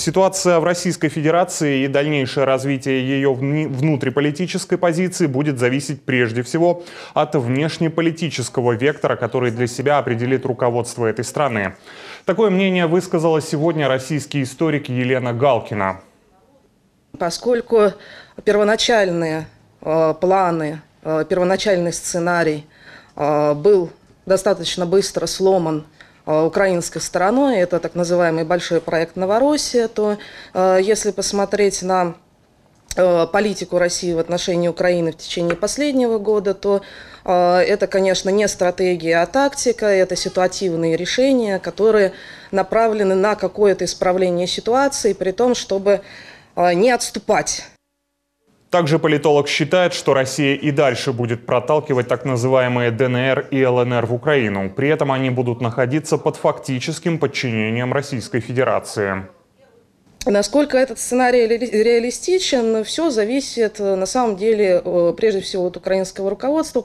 Ситуация в Российской Федерации и дальнейшее развитие ее внутриполитической позиции будет зависеть прежде всего от внешнеполитического вектора, который для себя определит руководство этой страны. Такое мнение высказала сегодня российский историк Елена Галкина. Поскольку первоначальные э, планы, э, первоначальный сценарий э, был достаточно быстро сломан Э, украинской стороной. Это так называемый большой проект «Новороссия». То э, если посмотреть на э, политику России в отношении Украины в течение последнего года, то это, конечно, не стратегия, а тактика, это ситуативные решения, которые направлены на какое-то исправление ситуации, при том, чтобы не отступать также политолог считает, что Россия и дальше будет проталкивать так называемые ДНР и ЛНР в Украину. При этом они будут находиться под фактическим подчинением Российской Федерации. Насколько этот сценарий реалистичен, все зависит э, на самом деле э, прежде всего от украинского руководства.